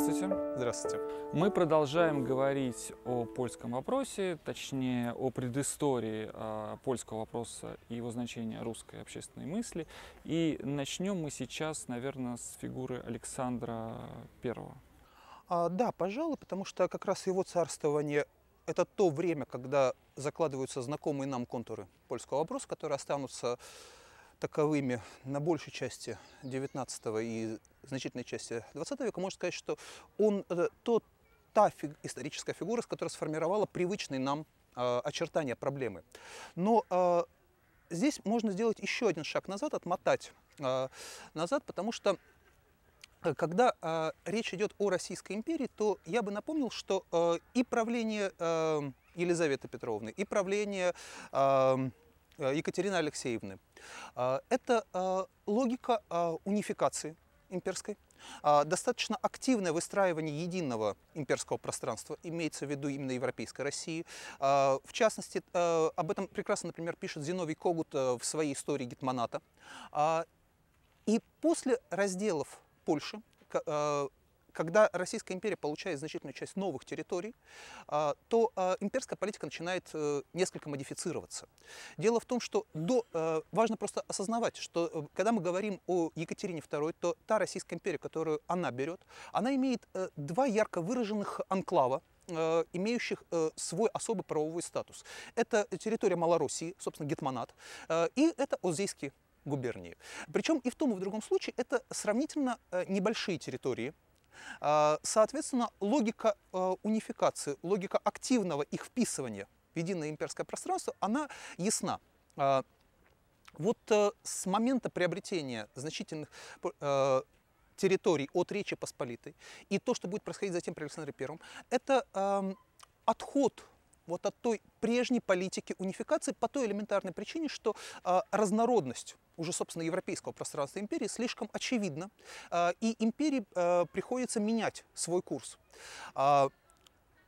Здравствуйте. Здравствуйте. Мы продолжаем говорить о польском вопросе, точнее о предыстории э, польского вопроса и его значения русской общественной мысли. И начнем мы сейчас, наверное, с фигуры Александра Первого. А, да, пожалуй, потому что как раз его царствование – это то время, когда закладываются знакомые нам контуры польского вопроса, которые останутся таковыми на большей части 19 и значительной части 20 века, можно сказать, что он э, тот, та фиг, историческая фигура, которая сформировала привычные нам э, очертания проблемы. Но э, здесь можно сделать еще один шаг назад, отмотать э, назад, потому что э, когда э, речь идет о Российской империи, то я бы напомнил, что э, и правление э, Елизаветы Петровны, и правление э, Э, Екатерины Алексеевны. Э, это э, логика унификации имперской, достаточно активное выстраивание единого имперского пространства, имеется в виду именно Европейской России. В частности, об этом прекрасно, например, пишет Зиновий Когут в своей истории Гетманата. И после разделов Польши когда Российская империя получает значительную часть новых территорий, а, то а, имперская политика начинает э, несколько модифицироваться. Дело в том, что до, э, важно просто осознавать, что э, когда мы говорим о Екатерине II, то та Российская империя, которую она берет, она имеет два ярко выраженных анклава, имеющих свой особый правовой статус. Это территория Малороссии, собственно, Гетманат, и это Озейские губернии. Причем и в том, и в другом случае это сравнительно небольшие территории, а, соответственно, логика а, унификации, логика активного их вписывания в единое имперское пространство, она ясна. А, вот э, с момента приобретения значительных э, территорий от Речи Посполитой и то, что будет происходить затем при Александре Первом, это эм, отход вот от той прежней политики унификации по той элементарной причине, что э, разнородность уже, собственно, европейского пространства империи слишком очевидна, э, и империи э, приходится менять свой курс. Э,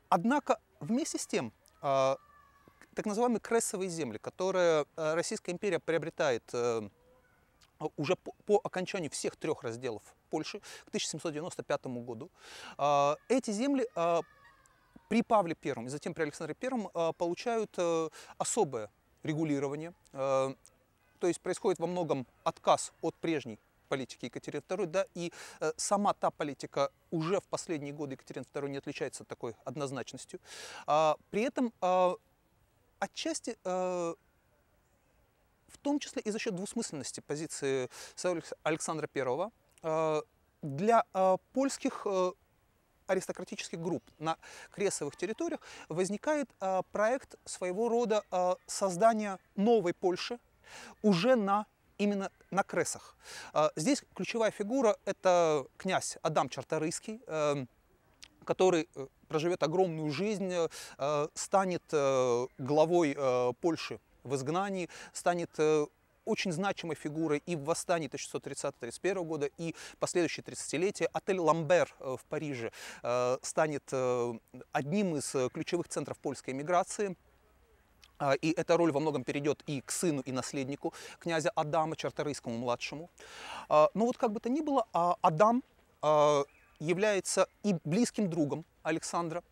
однако вместе с тем э, так называемые крессовые земли, которые Российская империя приобретает э, уже по, по окончанию всех трех разделов Польши к 1795 году, э, эти земли э, при Павле первом и затем при Александре первом э, получают э, особое регулирование, э, то есть происходит во многом отказ от прежней политики Екатерины II, да, и э, сама та политика уже в последние годы Екатерины II не отличается такой однозначностью. А, при этом а, отчасти а, в том числе и за счет двусмысленности позиции Александра I, для польских аристократических групп на кресовых территориях возникает а, проект своего рода а, создания новой Польши уже на именно на кресах. А, здесь ключевая фигура – это князь Адам Чарторийский, который э, проживет огромную жизнь, э, станет э, главой Польши в изгнании, станет очень значимой фигурой и в восстании 1630-31 года, и последующие 30-летия. Отель «Ламбер» э, в Париже э, станет э, одним из ключевых центров польской эмиграции. А, и эта роль во многом перейдет и к сыну, и наследнику князя Адама Чарторийскому младшему. А, но вот как бы то ни было, а, Адам является и близким другом Александра,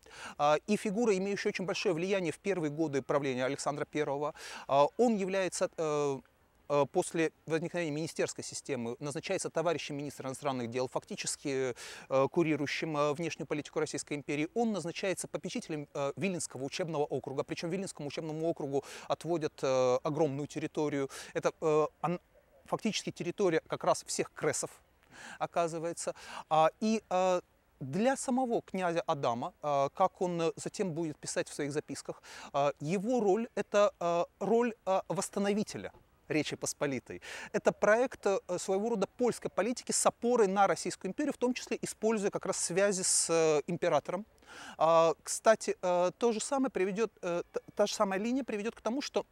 и фигура, имеющая очень большое влияние в первые годы правления Александра I. Он является Э, после возникновения министерской системы назначается товарищем министра иностранных дел, фактически э, курирующим э, внешнюю политику Российской империи, он назначается попечителем Виленского учебного округа. Причем Виленскому учебному округу отводят огромную территорию. Это фактически территория как раз всех кресов, оказывается. А, и для самого князя Адама, как он затем будет писать в своих записках, его роль – это роль восстановителя – Речи Посполитой. Это проект э, своего рода польской политики с опорой на Российскую империю, в том числе используя как раз связи с э, императором. А, кстати, э, то же самое приведет, та же самая линия приведет к тому, что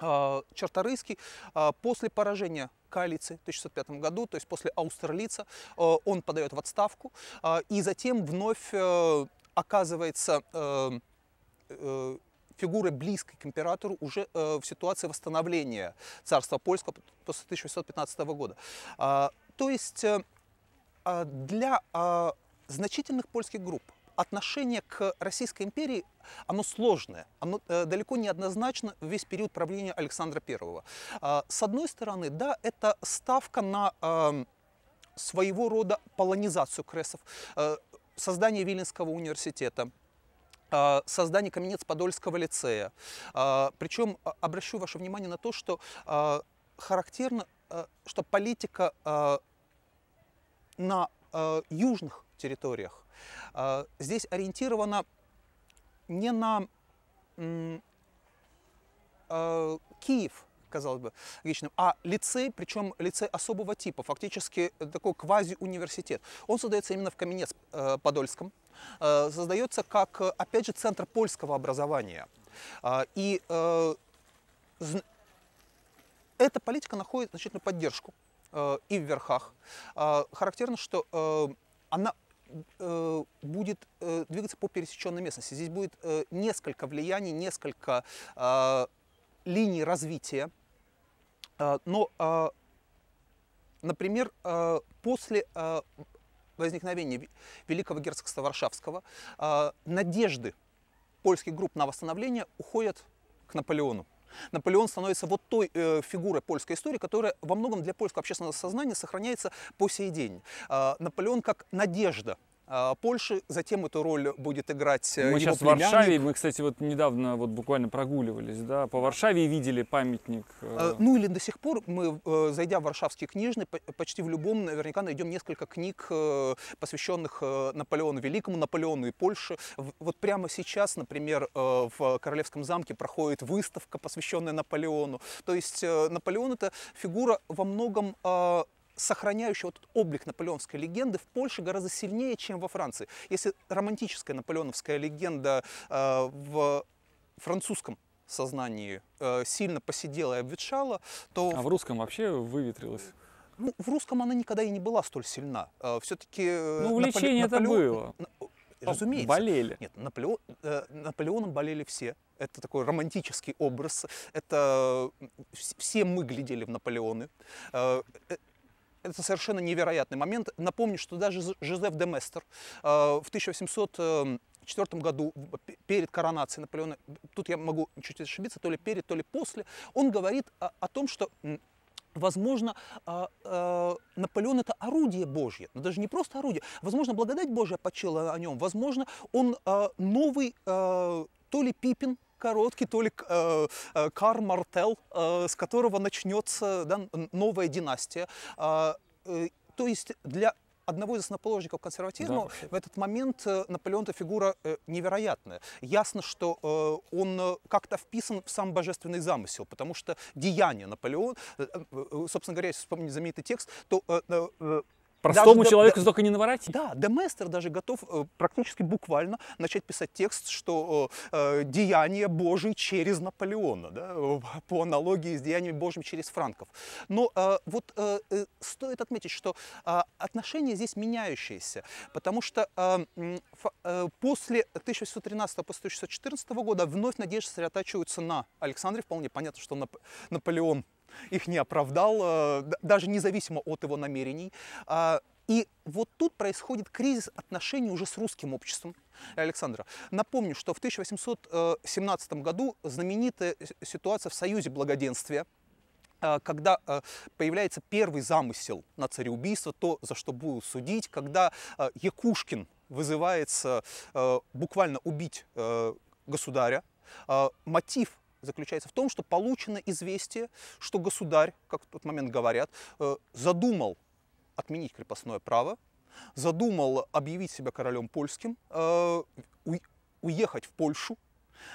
а, Чарторийский а, после поражения коалиции в 1605 году, то есть после Аустерлица, он подает в отставку и затем вновь оказывается фигуры близкой к императору уже э, в ситуации восстановления царства польского после 1615 года. А, то есть э, а, для а, значительных польских групп отношение к Российской империи, оно сложное, оно э, далеко не однозначно весь период правления Александра I. С одной стороны, да, это ставка на своего рода полонизацию кресов, создание Виленского университета – а, создание Каменец-Подольского лицея. А, Причем а, обращу ваше внимание на то, что характерно, что политика на южных территориях здесь ориентирована не на Киев, казалось бы, личным, а лицей, причем лицей особого типа, фактически э, такой квази-университет. Он создается именно в Каменец-Подольском, э, э, создается как, опять же, центр польского образования. А, и эта политика находит значительную поддержку и в верхах. А, характерно, что она будет двигаться по пересеченной местности. Здесь будет несколько влияний, несколько а, линий развития а, но, а, например, а, после возникновения Великого герцогства Варшавского надежды польских групп на восстановление уходят к Наполеону. Наполеон становится вот той э, фигурой польской истории, которая во многом для польского общественного сознания сохраняется по сей день. Э, Наполеон как надежда а, Польши. Затем эту роль будет играть э, Мы его сейчас племянник. в Варшаве, мы, кстати, вот недавно вот буквально прогуливались, да, по Варшаве и видели памятник. Э. А, ну или до сих пор мы, э, зайдя в Варшавский книжный, почти в любом наверняка найдем несколько книг, посвященных Наполеону Великому, Наполеону и Польше. Вот прямо сейчас, например, в Королевском замке проходит выставка, посвященная Наполеону. То есть Наполеон – это фигура во многом а, сохраняющий вот этот облик наполеонской легенды в Польше гораздо сильнее, чем во Франции. Если романтическая наполеоновская легенда э, в французском сознании э, сильно посидела и обветшала, то... А в русском вообще выветрилась? Ну, в русском она никогда и не была столь сильна. Э, Все-таки... Э, ну, увлечение Наполе... это было. Э, разумеется. Болели. Нет, Наполеон, э, Наполеоном болели все. Это такой романтический образ. Это все мы глядели в Наполеоны. Э, э это совершенно невероятный момент. Напомню, что даже Жозеф де Местер э, в 1804 эм, году, перед коронацией Наполеона, тут я могу чуть ошибиться, то ли перед, то ли после, он говорит о, о том, что Возможно, э, э, Наполеон это орудие Божье, но даже не просто орудие. Возможно, благодать Божья почила о нем. Возможно, он новый то ли Пипин, короткий Толик э, э Кар Мартел, э, с которого начнется да, новая династия. А, э, то есть для одного из основоположников консерватизма, да. в этот момент Наполеон – фигура невероятная. Ясно, что он как-то вписан в сам божественный замысел, потому что деяние Наполеона, собственно говоря, если вспомнить знаменитый текст, то Простому даже человеку да, только не наворотить. Да, Деместер даже готов э, практически буквально начать писать текст, что э, э деяния Божии через Наполеона, да, э, по аналогии с деяниями Божьими через франков. Но э, вот э, стоит отметить, что э, отношения здесь меняющиеся, потому что э, э, после 1813 по года вновь надежды сосредотачиваются на Александре. Вполне понятно, что Нап Наполеон их не оправдал, э, даже независимо от его намерений. А, и вот тут происходит кризис отношений уже с русским обществом. Александра, напомню, что в 1817 э, году знаменитая ситуация в Союзе благоденствия, э, когда появляется первый замысел на цареубийство, то, за что будут судить, когда Якушкин вызывается буквально убить государя, мотив заключается в том, что получено известие, что государь, как в тот момент говорят, э, задумал отменить крепостное право, задумал объявить себя королем польским, э, уехать в Польшу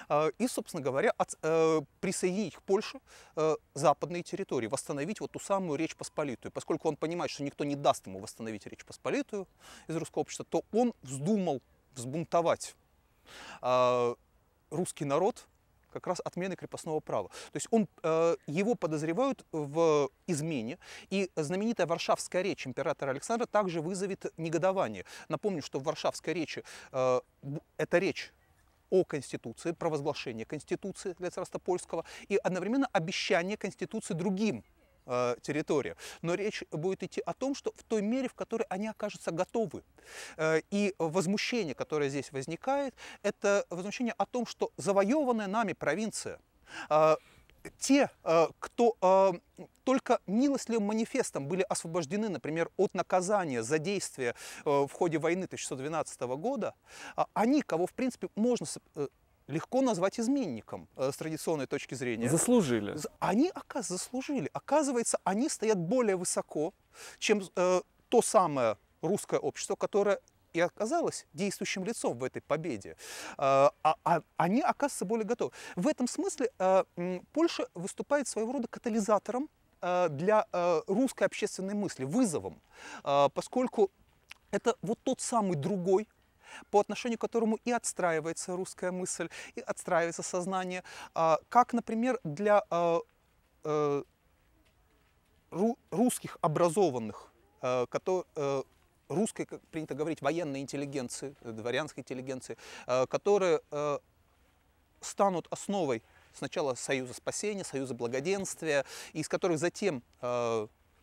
э, и, собственно говоря, от, э, присоединить к Польше э, западные территории, восстановить вот ту самую Речь Посполитую. Поскольку он понимает, что никто не даст ему восстановить Речь Посполитую из русского общества, то он вздумал взбунтовать э, русский народ как раз отмены крепостного права. То есть он, э, его подозревают в измене, и знаменитая Варшавская речь императора Александра также вызовет негодование. Напомню, что в Варшавской речи э, эта речь о Конституции, провозглашение Конституции для царства польского и одновременно обещание Конституции другим э, территория. Но речь будет идти о том, что в той мере, в которой они окажутся готовы. Э, и возмущение, которое здесь возникает, это возмущение о том, что завоеванная нами провинция, э, те, э, кто только милостливым манифестом были освобождены, например, от наказания за действия в ходе войны 1612 года, они, кого, в принципе, можно легко назвать изменником э, с традиционной точки зрения. Заслужили. Они, оказывается, заслужили. Оказывается, они стоят более высоко, чем э, то самое русское общество, которое и оказалось действующим лицом в этой победе. Э, а, а, они, оказывается, более готовы. В этом смысле а, Польша выступает своего рода катализатором а, для а, русской общественной мысли, вызовом, а, поскольку это вот тот самый другой, по отношению к которому и отстраивается русская мысль, и отстраивается сознание, а, как, например, для а, э, русских образованных, э, э, русской, как принято говорить, военной интеллигенции, дворянской интеллигенции, которые станут основой сначала Союза спасения, Союза благоденствия, из которых затем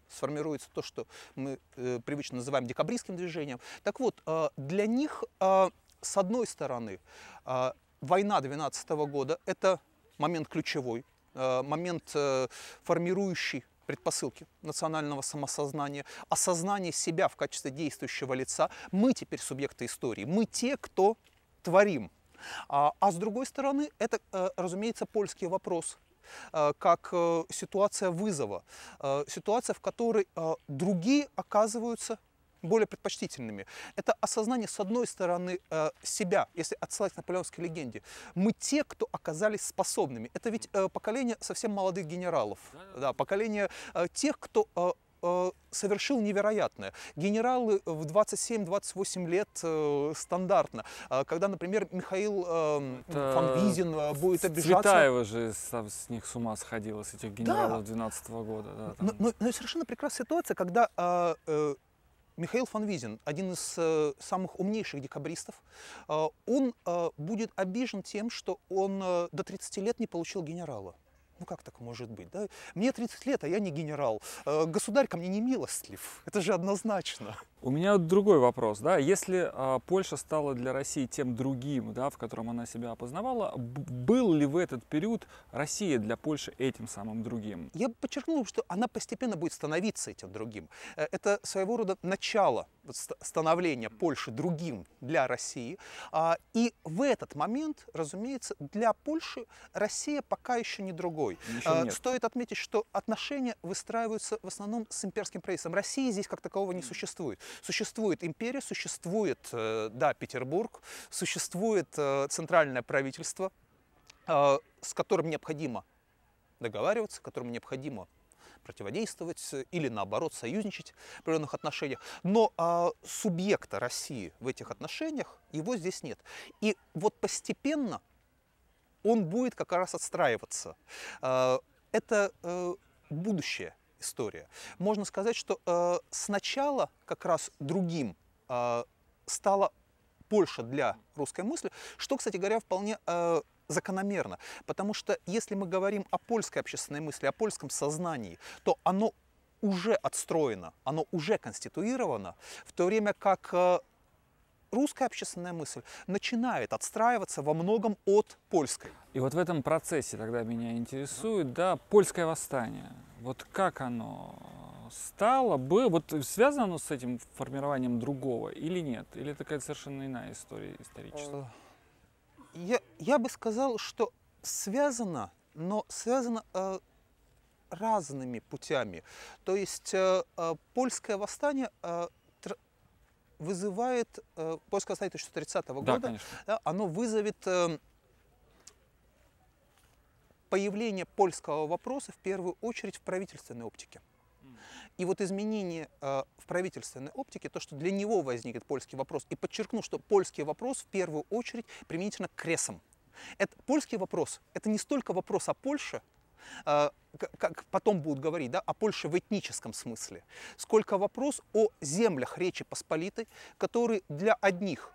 сформируется то, что мы э, привычно называем декабристским движением. Так вот, э, для них, э, с одной стороны, э, война 12 года – это момент ключевой, э, момент э, формирующий предпосылки национального самосознания, осознание себя в качестве действующего лица. Мы теперь субъекты истории, мы те, кто творим. А, а с другой стороны, это, э, разумеется, польский вопрос, Э, как э, ситуация вызова, э, ситуация, в которой другие оказываются более предпочтительными. Это осознание, с одной стороны, себя, если отсылать к наполеонской легенде. Мы те, кто оказались способными. Это ведь поколение совсем молодых генералов, да, поколение тех, кто Э, совершил невероятное. Генералы в 27-28 лет э, стандартно, а когда, например, Михаил э, Это... Фанвизин э, будет обижаться... Цветаева же со, с них с ума сходила, с этих генералов да. 12 -го года. Да, там... но, но, но совершенно прекрасная ситуация, когда э, э, Михаил Фанвизин, один из э, самых умнейших декабристов, э, он э, будет обижен тем, что он э, до 30 лет не получил генерала. Ну как так может быть? Да? Мне 30 лет, а я не генерал. Э, государь ко мне не милостлив. Это же однозначно. У меня другой вопрос. Да? Если а, Польша стала для России тем другим, да, в котором она себя опознавала, был ли в этот период Россия для Польши этим самым другим? Я подчеркнул, что она постепенно будет становиться этим другим. Э, это своего рода начало становления Польши другим для России. А, и в этот момент, разумеется, для Польши Россия пока еще не другой другой. Еще а, Стоит отметить, что отношения выстраиваются в основном с имперским правительством. России здесь как такового не существует. Существует империя, существует, э, да, Петербург, существует э, центральное правительство, э, с которым необходимо договариваться, которым необходимо противодействовать или наоборот союзничать в определенных отношениях. Но а, субъекта России в этих отношениях его здесь нет. И вот постепенно он будет как раз отстраиваться. А, это э, будущее история. Можно сказать, что э, сначала как раз другим э, стало Польша для русской мысли, что, кстати говоря, вполне закономерно, потому что если мы говорим о польской общественной мысли, о польском сознании, то оно уже отстроено, оно уже конституировано, в то время как русская общественная мысль начинает отстраиваться во многом от польской. И вот в этом процессе тогда меня интересует, да, польское восстание. Вот как оно стало бы, вот связано оно с этим формированием другого или нет? Или это какая-то совершенно иная история историческая? Э, я, я бы сказал, что связано, но связано э, разными путями. То есть э, э, польское восстание э, вызывает, э, поиск стоит еще 30-го да, года, да, оно вызовет э, появление польского вопроса в первую очередь в правительственной оптике. И вот изменение э, в правительственной оптике, то, что для него возникнет польский вопрос, и подчеркну, что польский вопрос в первую очередь применительно к кресам. Это, польский вопрос – это не столько вопрос о Польше, Э, как потом будут говорить, да, о Польше в этническом смысле, сколько вопрос о землях Речи Посполитой, которые для одних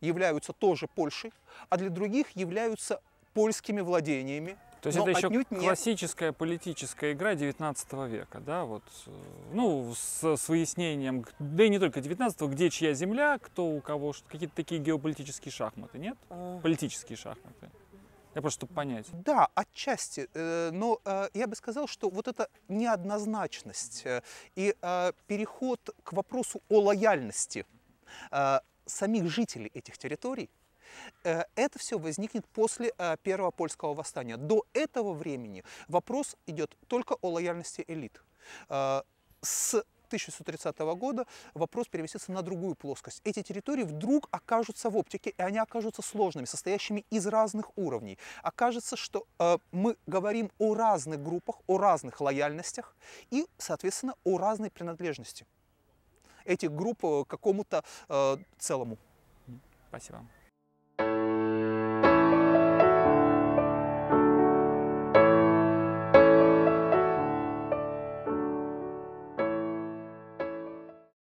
являются тоже Польшей, а для других являются польскими владениями. То есть Но это еще не... классическая политическая игра 19 века, да, вот, э, ну, с, с выяснением, да и не только 19-го, где чья земля, кто у кого, какие-то такие геополитические шахматы, нет? А. Политические шахматы. Я просто, чтобы понять. Да, отчасти. Э, но э, я бы сказал, что вот эта неоднозначность э, и переход к вопросу о лояльности самих жителей этих территорий, это все возникнет после Первого польского восстания. До этого времени вопрос идет только о лояльности элит. С 1130 года вопрос перевесится на другую плоскость. Эти территории вдруг окажутся в оптике, и они окажутся сложными, состоящими из разных уровней. Окажется, что э, мы говорим о разных группах, о разных лояльностях и, соответственно, о разной принадлежности этих групп э, к какому-то э, целому. Спасибо.